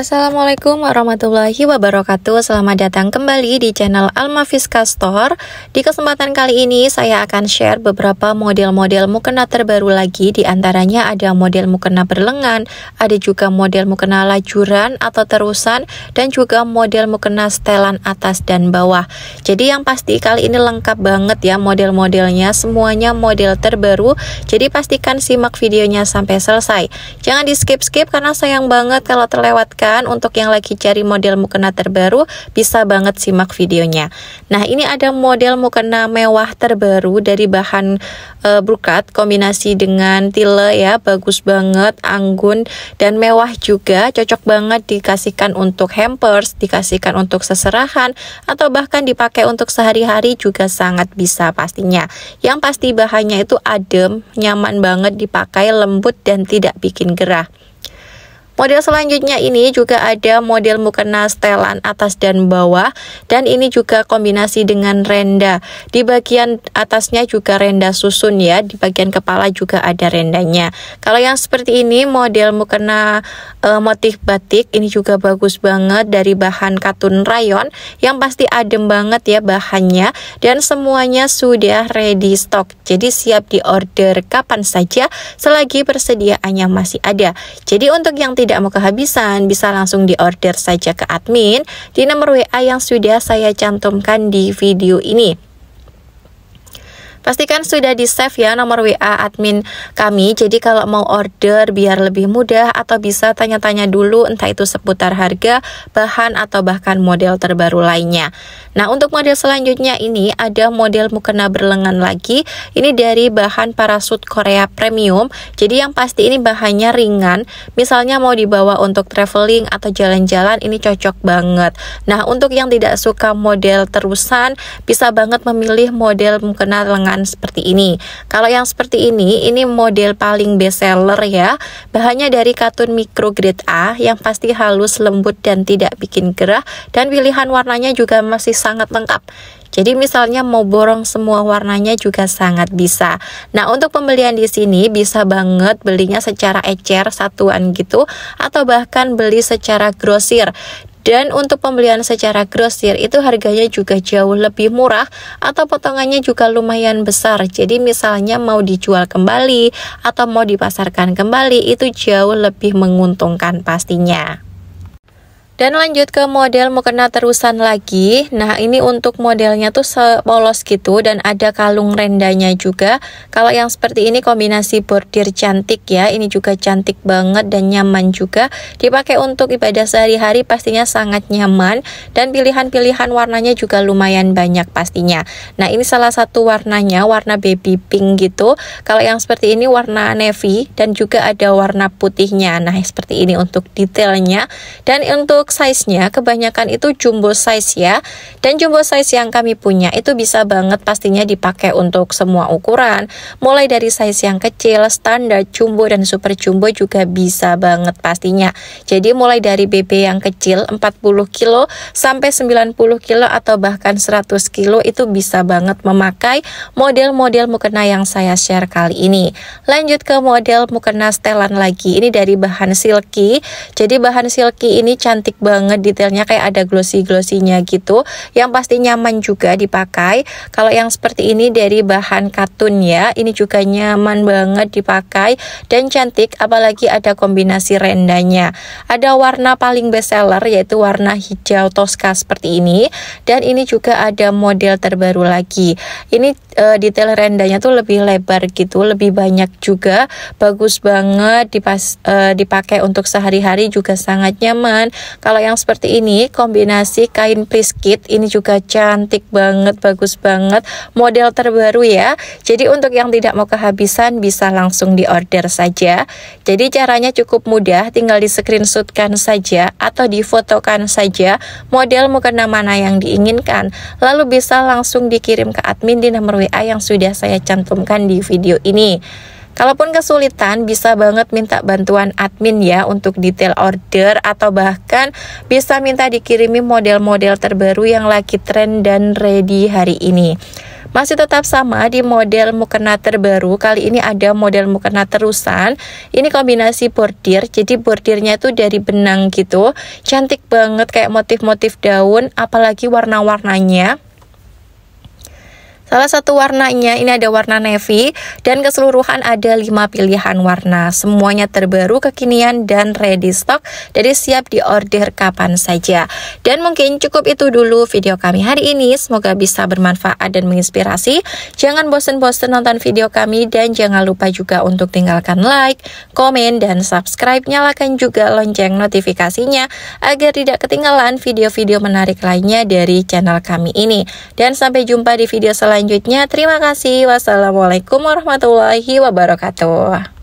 Assalamualaikum warahmatullahi wabarakatuh Selamat datang kembali di channel Alma Fiska Store Di kesempatan kali ini saya akan share beberapa model-model mukena terbaru lagi Di antaranya ada model mukena berlengan Ada juga model mukena lajuran atau terusan Dan juga model mukena setelan atas dan bawah Jadi yang pasti kali ini lengkap banget ya model-modelnya Semuanya model terbaru Jadi pastikan simak videonya sampai selesai Jangan di skip-skip karena sayang banget kalau terlewatkan kan untuk yang lagi cari model mukena terbaru bisa banget simak videonya. Nah ini ada model mukena mewah terbaru dari bahan e, eh, brukat kombinasi dengan tile ya bagus banget, anggun dan mewah juga cocok banget dikasihkan untuk hampers, dikasihkan untuk seserahan atau bahkan dipakai untuk sehari-hari juga sangat bisa pastinya. Yang pasti bahannya itu adem, nyaman banget dipakai, lembut dan tidak bikin gerah. Model selanjutnya ini juga ada model mukena setelan atas dan bawah dan ini juga kombinasi dengan renda. Di bagian atasnya juga renda susun ya, di bagian kepala juga ada rendanya. Kalau yang seperti ini model mukena e, motif batik ini juga bagus banget dari bahan katun rayon yang pasti adem banget ya bahannya dan semuanya sudah ready stock. Jadi siap diorder kapan saja selagi persediaannya masih ada. Jadi untuk yang tidak tidak mau kehabisan, bisa langsung diorder saja ke admin di nomor WA yang sudah saya cantumkan di video ini. Pastikan sudah di save ya nomor WA admin kami. Jadi kalau mau order biar lebih mudah atau bisa tanya-tanya dulu entah itu seputar harga, bahan atau bahkan model terbaru lainnya. Nah, untuk model selanjutnya ini ada model mukena berlengan lagi. Ini dari bahan parasut Korea premium. Jadi yang pasti ini bahannya ringan. Misalnya mau dibawa untuk traveling atau jalan-jalan ini cocok banget. Nah, untuk yang tidak suka model terusan bisa banget memilih model mukena lengan bahan seperti ini. Kalau yang seperti ini, ini model paling best seller ya. Bahannya dari katun mikro grade A yang pasti halus, lembut dan tidak bikin gerah dan pilihan warnanya juga masih sangat lengkap. Jadi misalnya mau borong semua warnanya juga sangat bisa. Nah, untuk pembelian di sini bisa banget belinya secara ecer satuan gitu atau bahkan beli secara grosir. Dan untuk pembelian secara grosir itu harganya juga jauh lebih murah atau potongannya juga lumayan besar. Jadi misalnya mau dijual kembali atau mau dipasarkan kembali itu jauh lebih menguntungkan pastinya. Dan lanjut ke model mukena terusan lagi. Nah, ini untuk modelnya tuh sepolos gitu dan ada kalung rendanya juga. Kalau yang seperti ini kombinasi bordir cantik ya. Ini juga cantik banget dan nyaman juga. Dipakai untuk ibadah sehari-hari pastinya sangat nyaman dan pilihan-pilihan warnanya juga lumayan banyak pastinya. Nah, ini salah satu warnanya warna baby pink gitu. Kalau yang seperti ini warna navy dan juga ada warna putihnya. Nah, seperti ini untuk detailnya. Dan untuk untuk size-nya kebanyakan itu jumbo size ya. Dan jumbo size yang kami punya itu bisa banget pastinya dipakai untuk semua ukuran. Mulai dari size yang kecil, standar, jumbo dan super jumbo juga bisa banget pastinya. Jadi mulai dari BB yang kecil 40 kilo sampai 90 kilo atau bahkan 100 kilo itu bisa banget memakai model-model mukena yang saya share kali ini. Lanjut ke model mukena setelan lagi. Ini dari bahan silky. Jadi bahan silky ini cantik banget detailnya kayak ada glossy glossinya gitu yang pasti nyaman juga dipakai kalau yang seperti ini dari bahan katun ya ini juga nyaman banget dipakai dan cantik apalagi ada kombinasi rendanya ada warna paling best seller yaitu warna hijau toska seperti ini dan ini juga ada model terbaru lagi ini uh, detail rendanya tuh lebih lebar gitu lebih banyak juga bagus banget dipas, uh, dipakai untuk sehari-hari juga sangat nyaman kalau yang seperti ini kombinasi kain priskit ini juga cantik banget, bagus banget, model terbaru ya. Jadi untuk yang tidak mau kehabisan bisa langsung diorder saja. Jadi caranya cukup mudah, tinggal di screenshotkan saja atau difotokan saja model mukena mana yang diinginkan. Lalu bisa langsung dikirim ke admin di nomor WA yang sudah saya cantumkan di video ini. Kalaupun kesulitan, bisa banget minta bantuan admin ya untuk detail order atau bahkan bisa minta dikirimi model-model terbaru yang lagi trend dan ready hari ini. Masih tetap sama di model mukena terbaru, kali ini ada model mukena terusan. Ini kombinasi bordir, jadi bordirnya itu dari benang gitu. Cantik banget kayak motif-motif daun, apalagi warna-warnanya Salah satu warnanya ini ada warna navy dan keseluruhan ada 5 pilihan warna. Semuanya terbaru, kekinian dan ready stock. Jadi siap diorder kapan saja. Dan mungkin cukup itu dulu video kami hari ini. Semoga bisa bermanfaat dan menginspirasi. Jangan bosen-bosen nonton video kami dan jangan lupa juga untuk tinggalkan like, komen dan subscribe. Nyalakan juga lonceng notifikasinya agar tidak ketinggalan video-video menarik lainnya dari channel kami ini. Dan sampai jumpa di video selanjutnya selanjutnya. Terima kasih. Wassalamualaikum warahmatullahi wabarakatuh.